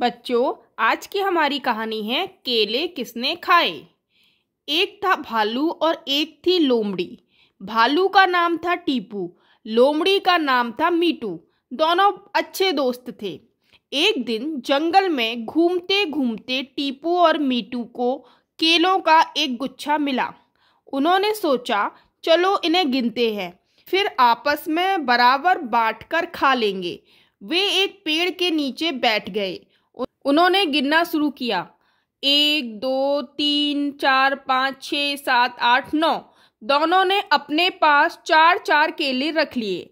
बच्चों आज की हमारी कहानी है केले किसने खाए एक था भालू और एक थी लोमड़ी भालू का नाम था टीपू लोमड़ी का नाम था मीटू दोनों अच्छे दोस्त थे एक दिन जंगल में घूमते घूमते टीपू और मीटू को केलों का एक गुच्छा मिला उन्होंने सोचा चलो इन्हें गिनते हैं फिर आपस में बराबर बांटकर कर खा लेंगे वे एक पेड़ के नीचे बैठ गए उन्होंने गिनना शुरू किया एक दो तीन चार पाँच छ सात आठ नौ दोनों ने अपने पास चार चार केले रख लिए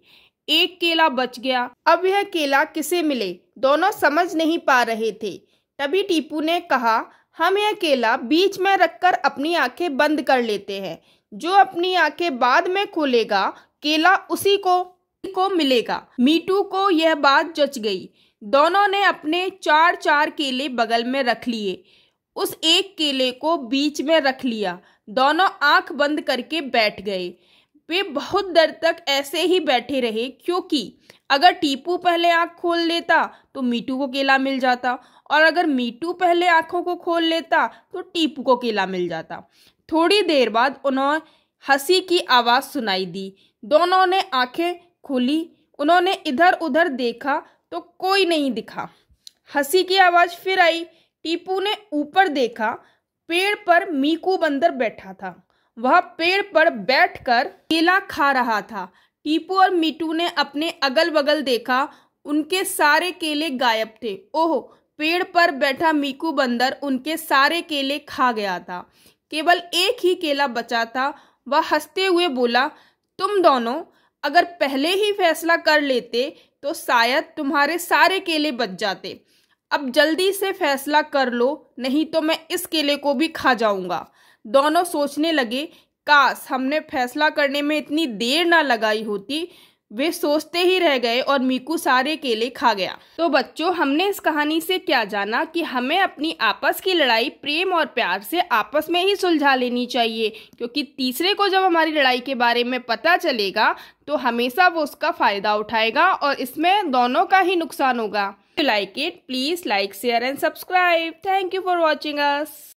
एक केला बच गया अब यह केला किसे मिले दोनों समझ नहीं पा रहे थे तभी टीपू ने कहा हम यह केला बीच में रखकर अपनी आंखें बंद कर लेते हैं जो अपनी आंखें बाद में खोलेगा केला उसी को को मिलेगा मीटू को यह बात जच गई दोनों ने अपने चार चार केले बगल में रख लिए उस एक केले को बीच में रख लिया दोनों आंख बंद करके बैठ गए वे बहुत देर तक ऐसे ही बैठे रहे क्योंकि अगर टीपू पहले आंख खोल लेता तो मीटू को केला मिल जाता और अगर मीटू पहले आंखों को खोल लेता तो टीपू को केला मिल जाता थोड़ी देर बाद उन्होंने हंसी की आवाज़ सुनाई दी दोनों ने आंखें खोली उन्होंने इधर उधर देखा तो कोई नहीं दिखा हंसी की आवाज़ फिर आई टीपू ने ऊपर देखा पेड़ पर मीकू बंदर बैठा था वह पेड़ पर बैठकर केला खा रहा था टीपू और मीटू ने अपने अगल बगल देखा उनके सारे केले गायब थे ओह पेड़ पर बैठा मीकू बंदर उनके सारे केले खा गया था केवल एक ही केला बचा था वह हंसते हुए बोला तुम दोनों अगर पहले ही फैसला कर लेते तो शायद तुम्हारे सारे केले बच जाते अब जल्दी से फैसला कर लो नहीं तो मैं इस केले को भी खा जाऊंगा दोनों सोचने लगे काश हमने फैसला करने में इतनी देर ना लगाई होती वे सोचते ही रह गए और मीकू सारे केले खा गया तो बच्चों हमने इस कहानी से क्या जाना कि हमें अपनी आपस की लड़ाई प्रेम और प्यार से आपस में ही सुलझा लेनी चाहिए क्योंकि तीसरे को जब हमारी लड़ाई के बारे में पता चलेगा तो हमेशा वो उसका फ़ायदा उठाएगा और इसमें दोनों का ही नुकसान होगा like it please like share and subscribe thank you for watching us